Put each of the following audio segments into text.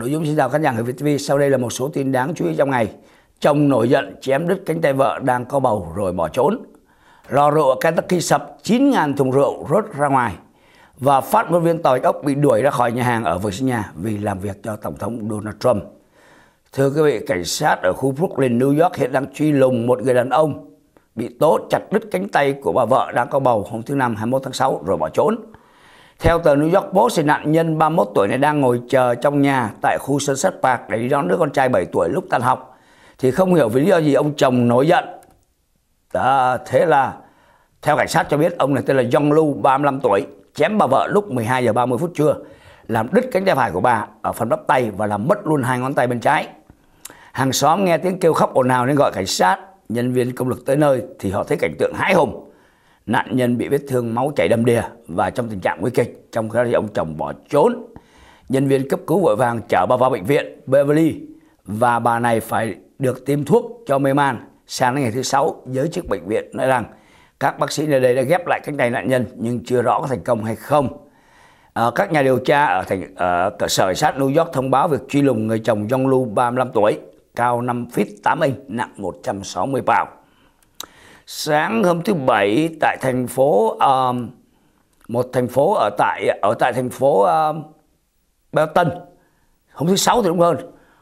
Nội dung xin chào khán giả người Việt TV. Sau đây là một số tin đáng chú ý trong ngày. Chồng nổi giận chém đứt cánh tay vợ đang có bầu rồi bỏ trốn. Lò rượu Kentucky sập 9.000 thùng rượu rớt ra ngoài. Và phát ngôn viên tỏi ốc bị đuổi ra khỏi nhà hàng ở Virginia vì làm việc cho Tổng thống Donald Trump. Thưa quý vị, cảnh sát ở khu Brooklyn, New York hiện đang truy lùng một người đàn ông bị tố chặt đứt cánh tay của bà vợ đang có bầu hôm thứ Năm 21 tháng 6 rồi bỏ trốn. Theo tờ New York Post, thì nạn nhân 31 tuổi này đang ngồi chờ trong nhà tại khu Sunset Park để đi đón đứa con trai 7 tuổi lúc tan học. Thì không hiểu vì lý do gì ông chồng nổi giận. Đó, thế là theo cảnh sát cho biết ông này tên là John Lu, 35 tuổi, chém bà vợ lúc 12 giờ 30 phút trưa, làm đứt cánh tay phải của bà ở phần bắp tay và làm mất luôn hai ngón tay bên trái. Hàng xóm nghe tiếng kêu khóc ồn ào nên gọi cảnh sát, nhân viên công lực tới nơi thì họ thấy cảnh tượng hãi hùng. Nạn nhân bị vết thương máu chảy đầm đìa và trong tình trạng nguy kịch, trong khi ông chồng bỏ trốn. Nhân viên cấp cứu vội vàng chở bà vào bệnh viện Beverly và bà này phải được tiêm thuốc cho mê man. Sáng ngày thứ sáu, giới chức bệnh viện nói rằng các bác sĩ nơi đây đã ghép lại cánh tay nạn nhân nhưng chưa rõ có thành công hay không. À, các nhà điều tra ở thành ở ờ, cơ sở sát New York thông báo việc truy lùng người chồng John Lu 35 tuổi, cao 5 feet 8 inch, nặng 160 pound sáng hôm thứ bảy tại thành phố um, một thành phố ở tại ở tại thành phố um, Beo hôm thứ sáu thì đúng hơn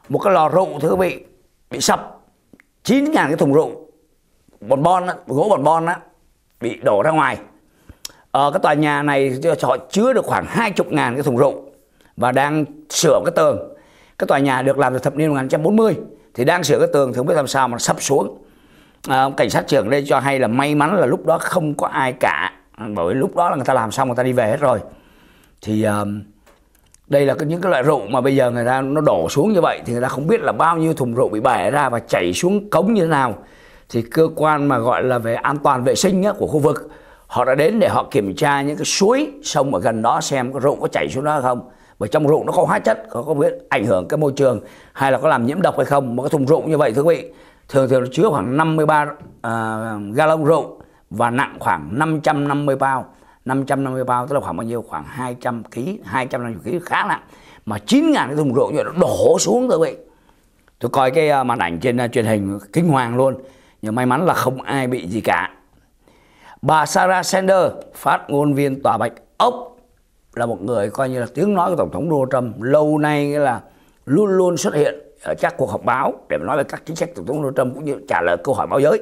một cái lò rượu thưa quý vị bị sập 9.000 cái thùng rượu bòn bon á, gỗ bòn bon á bị đổ ra ngoài ở ờ, cái tòa nhà này họ chứa được khoảng 20.000 cái thùng rượu và đang sửa cái tường cái tòa nhà được làm từ thập niên 1940 thì đang sửa cái tường thì không biết làm sao mà sập xuống Ờ, cảnh sát trưởng đây cho hay là may mắn là lúc đó không có ai cả bởi lúc đó là người ta làm xong người ta đi về hết rồi thì uh, đây là những cái loại rượu mà bây giờ người ta nó đổ xuống như vậy thì người ta không biết là bao nhiêu thùng rượu bị bẻ ra và chảy xuống cống như thế nào thì cơ quan mà gọi là về an toàn vệ sinh á, của khu vực họ đã đến để họ kiểm tra những cái suối sông ở gần đó xem có rượu có chảy xuống đó không bởi trong rượu nó có hóa chất có, có biết ảnh hưởng cái môi trường hay là có làm nhiễm độc hay không một cái thùng rượu như vậy thưa quý vị thường thường nó chứa khoảng 53 uh, à, gallon rượu và nặng khoảng 550 bao 550 bao tức là khoảng bao nhiêu khoảng 200 kg 250 kg khá nặng mà 9.000 cái thùng rượu như nó đổ xuống rồi vậy tôi coi cái à, màn ảnh trên à, truyền hình kinh hoàng luôn nhưng may mắn là không ai bị gì cả bà Sarah Sanders phát ngôn viên tòa bạch ốc là một người coi như là tiếng nói của tổng thống Donald Trump lâu nay là luôn luôn xuất hiện ở các cuộc họp báo để nói về các chính sách của tổng thống Trump cũng như trả lời câu hỏi báo giới.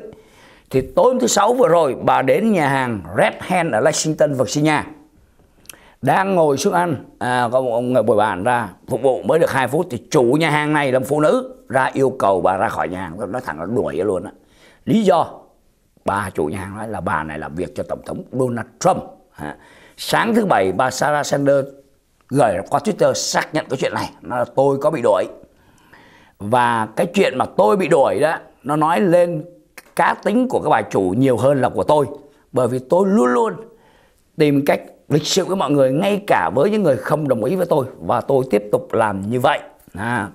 Thì tối thứ sáu vừa rồi bà đến nhà hàng Red Hen ở Lexington, Virginia. Đang ngồi xuống ăn, à, có một ông người bồi bàn ra phục vụ mới được 2 phút thì chủ nhà hàng này là một phụ nữ ra yêu cầu bà ra khỏi nhà hàng, nói thẳng là đuổi luôn á. Lý do bà chủ nhà hàng nói là bà này làm việc cho tổng thống Donald Trump. À, sáng thứ bảy bà Sarah Sanders gửi qua Twitter xác nhận cái chuyện này, nói là tôi có bị đuổi và cái chuyện mà tôi bị đuổi đó nó nói lên cá tính của các bà chủ nhiều hơn là của tôi bởi vì tôi luôn luôn tìm cách lịch sự với mọi người ngay cả với những người không đồng ý với tôi và tôi tiếp tục làm như vậy à.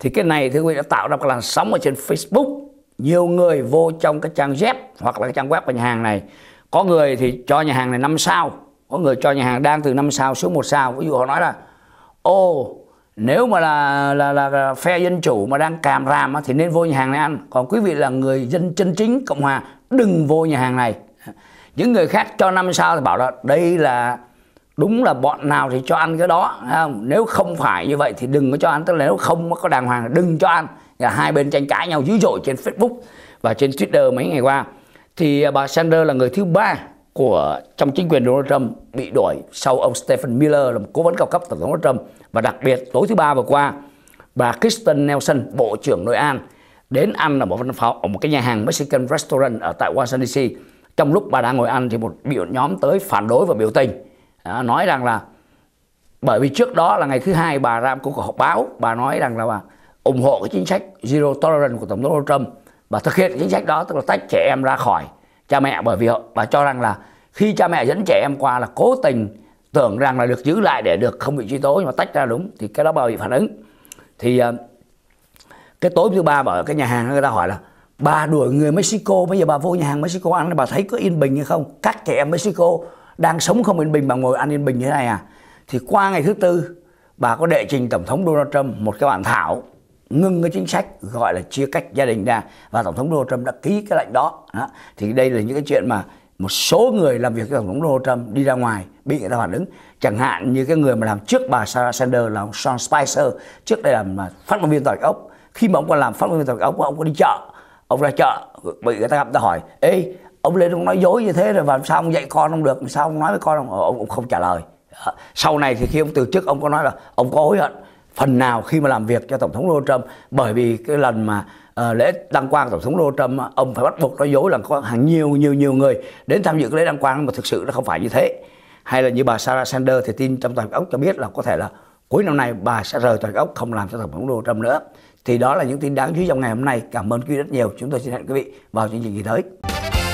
thì cái này thưa quý vị đã tạo ra một làn sóng ở trên Facebook nhiều người vô trong cái trang web hoặc là cái trang web của nhà hàng này có người thì cho nhà hàng này 5 sao có người cho nhà hàng đang từ 5 sao xuống một sao ví dụ họ nói là ô nếu mà là là, là, phe dân chủ mà đang càm ràm thì nên vô nhà hàng này ăn còn quý vị là người dân chân chính cộng hòa đừng vô nhà hàng này những người khác cho năm sao thì bảo là đây là đúng là bọn nào thì cho ăn cái đó không? nếu không phải như vậy thì đừng có cho ăn tức là nếu không có đàng hoàng đừng cho ăn là hai bên tranh cãi nhau dữ dội trên Facebook và trên Twitter mấy ngày qua thì à, bà Sanders là người thứ ba của trong chính quyền Donald Trump bị đổi sau ông Stephen Miller là một cố vấn cao cấp tổng thống Donald Trump và đặc biệt tối thứ ba vừa qua bà Kristen Nelson bộ trưởng nội an đến ăn ở một văn phòng ở một cái nhà hàng Mexican restaurant ở tại Washington DC trong lúc bà đang ngồi ăn thì một biểu nhóm tới phản đối và biểu tình à, nói rằng là bởi vì trước đó là ngày thứ hai bà ra cuộc họp báo bà nói rằng là bà ủng hộ cái chính sách zero tolerance của tổng thống Donald Trump và thực hiện chính sách đó tức là tách trẻ em ra khỏi cha mẹ bởi vì họ bà cho rằng là khi cha mẹ dẫn trẻ em qua là cố tình tưởng rằng là được giữ lại để được không bị truy tố nhưng mà tách ra đúng thì cái đó bà bị phản ứng thì ờ, cái tối thứ ba bà ở cái nhà hàng người ta hỏi là bà đuổi người Mexico bây giờ bà vô nhà hàng Mexico ăn bà thấy có yên bình hay không các trẻ em Mexico đang sống không yên bình bà ngồi ăn yên bình như thế này à thì qua ngày thứ tư bà có đệ trình tổng thống Donald Trump một cái bản thảo ngưng cái chính sách gọi là chia cách gia đình ra và tổng thống Donald Trump đã ký cái lệnh đó. đó. Thì đây là những cái chuyện mà một số người làm việc với tổng thống Donald Trump đi ra ngoài bị người ta phản ứng chẳng hạn như cái người mà làm trước bà Sarah Sanders là ông Sean Spicer trước đây làm phát ngôn viên tòa ốc khi mà ông còn làm phát ngôn viên tòa ốc ông có đi chợ ông ra chợ bị người ta gặp ta hỏi ê ông lên ông nói dối như thế rồi và sao ông dạy con không được sao ông nói với con không ông, ông không trả lời sau này thì khi ông từ chức ông có nói là ông có hối hận phần nào khi mà làm việc cho tổng thống Donald Trump bởi vì cái lần mà uh, lễ đăng quang tổng thống Donald Trump ông phải bắt buộc nói dối là có hàng nhiều nhiều nhiều người đến tham dự cái lễ đăng quang mà thực sự nó không phải như thế hay là như bà Sarah Sanders thì tin trong toàn ốc cho biết là có thể là cuối năm nay bà sẽ rời toàn ốc không làm cho tổng thống Donald Trump nữa thì đó là những tin đáng chú ý trong ngày hôm nay cảm ơn quý vị rất nhiều chúng tôi xin hẹn quý vị vào chương trình kỳ tới